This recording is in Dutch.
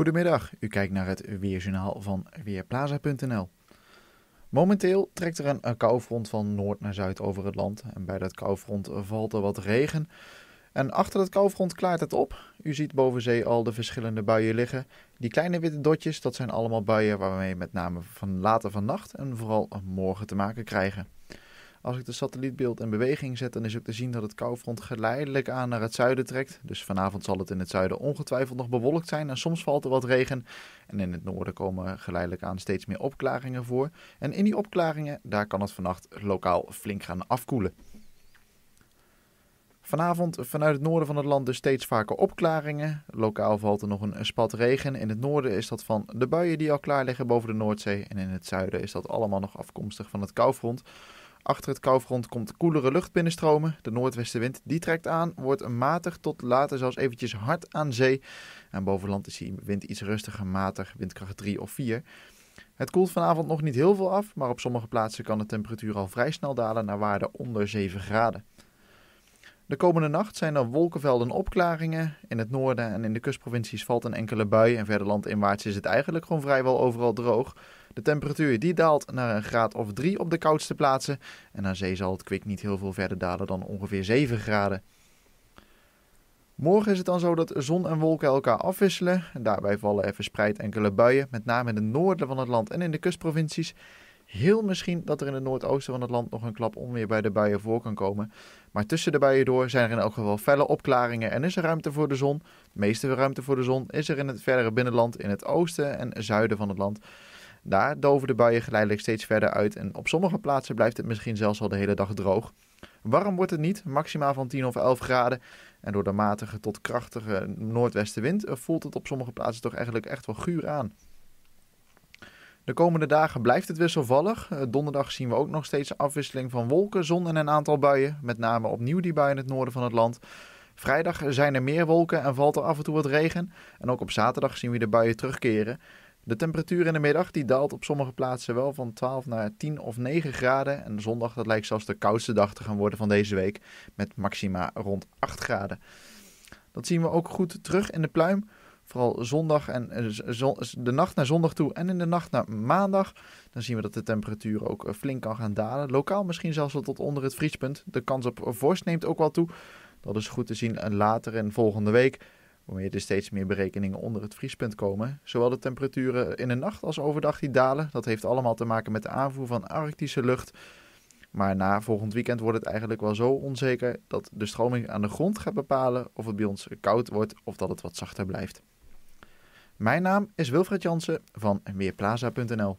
Goedemiddag, u kijkt naar het Weerjournaal van Weerplaza.nl. Momenteel trekt er een koufront van noord naar zuid over het land. En bij dat koufront valt er wat regen. En achter dat koufront klaart het op. U ziet boven zee al de verschillende buien liggen. Die kleine witte dotjes, dat zijn allemaal buien waarmee we met name van later vannacht en vooral morgen te maken krijgen. Als ik de satellietbeeld in beweging zet, dan is ook te zien dat het koufront geleidelijk aan naar het zuiden trekt. Dus vanavond zal het in het zuiden ongetwijfeld nog bewolkt zijn en soms valt er wat regen. En in het noorden komen geleidelijk aan steeds meer opklaringen voor. En in die opklaringen, daar kan het vannacht lokaal flink gaan afkoelen. Vanavond vanuit het noorden van het land dus steeds vaker opklaringen. Lokaal valt er nog een spat regen. In het noorden is dat van de buien die al klaar liggen boven de Noordzee. En in het zuiden is dat allemaal nog afkomstig van het koufront. Achter het koufront komt koelere lucht binnenstromen. De noordwestenwind die trekt aan, wordt matig tot later zelfs eventjes hard aan zee. En boven land is die wind iets rustiger, matig, windkracht 3 of 4. Het koelt vanavond nog niet heel veel af, maar op sommige plaatsen kan de temperatuur al vrij snel dalen naar waarde onder 7 graden. De komende nacht zijn er wolkenvelden en opklaringen. In het noorden en in de kustprovincies valt een enkele bui en verder landinwaarts is het eigenlijk gewoon vrijwel overal droog. De temperatuur die daalt naar een graad of 3 op de koudste plaatsen. En aan zee zal het kwik niet heel veel verder dalen dan ongeveer 7 graden. Morgen is het dan zo dat zon en wolken elkaar afwisselen. Daarbij vallen er verspreid enkele buien, met name in het noorden van het land en in de kustprovincies. Heel misschien dat er in het noordoosten van het land nog een klap onweer bij de buien voor kan komen. Maar tussen de buien door zijn er in elk geval felle opklaringen en is er ruimte voor de zon. De meeste ruimte voor de zon is er in het verdere binnenland, in het oosten en zuiden van het land. Daar doven de buien geleidelijk steeds verder uit en op sommige plaatsen blijft het misschien zelfs al de hele dag droog. Warm wordt het niet, maximaal van 10 of 11 graden. En door de matige tot krachtige noordwestenwind eh, voelt het op sommige plaatsen toch eigenlijk echt wel guur aan. De komende dagen blijft het wisselvallig. Eh, donderdag zien we ook nog steeds afwisseling van wolken, zon en een aantal buien. Met name opnieuw die buien in het noorden van het land. Vrijdag zijn er meer wolken en valt er af en toe wat regen. En ook op zaterdag zien we de buien terugkeren. De temperatuur in de middag die daalt op sommige plaatsen wel van 12 naar 10 of 9 graden. En zondag dat lijkt zelfs de koudste dag te gaan worden van deze week. Met maxima rond 8 graden. Dat zien we ook goed terug in de pluim. Vooral zondag en eh, de nacht naar zondag toe en in de nacht naar maandag. Dan zien we dat de temperatuur ook eh, flink kan gaan dalen. Lokaal misschien zelfs wel tot onder het vriespunt. De kans op vorst neemt ook wel toe. Dat is goed te zien eh, later in volgende week. Wanneer er steeds meer berekeningen onder het vriespunt komen. Zowel de temperaturen in de nacht als overdag die dalen. Dat heeft allemaal te maken met de aanvoer van arctische lucht. Maar na volgend weekend wordt het eigenlijk wel zo onzeker dat de stroming aan de grond gaat bepalen of het bij ons koud wordt of dat het wat zachter blijft. Mijn naam is Wilfred Jansen van Weerplaza.nl.